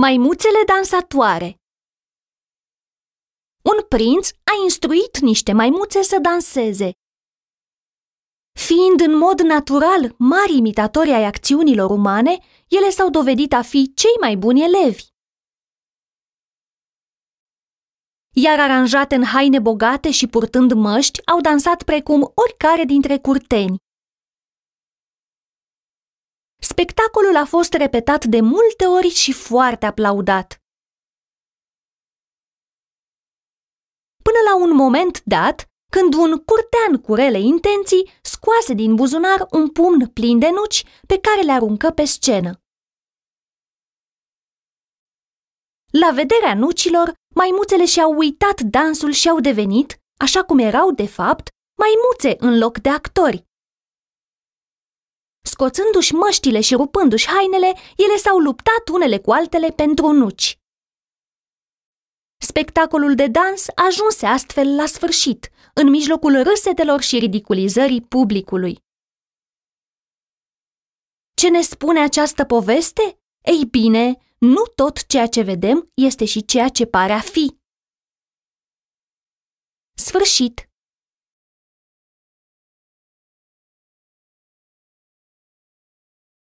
Maimuțele dansatoare Un prinț a instruit niște maimuțe să danseze. Fiind în mod natural mari imitatori ai acțiunilor umane, ele s-au dovedit a fi cei mai buni elevi. Iar aranjate în haine bogate și purtând măști, au dansat precum oricare dintre curteni. Spectacolul a fost repetat de multe ori și foarte aplaudat. Până la un moment dat, când un curtean cu rele intenții scoase din buzunar un pumn plin de nuci pe care le aruncă pe scenă. La vederea nucilor, maimuțele și-au uitat dansul și au devenit, așa cum erau de fapt, maimuțe în loc de actori. Scoțându-și măștile și rupându-și hainele, ele s-au luptat unele cu altele pentru nuci. Spectacolul de dans ajunse astfel la sfârșit, în mijlocul râsetelor și ridiculizării publicului. Ce ne spune această poveste? Ei bine, nu tot ceea ce vedem este și ceea ce pare a fi. Sfârșit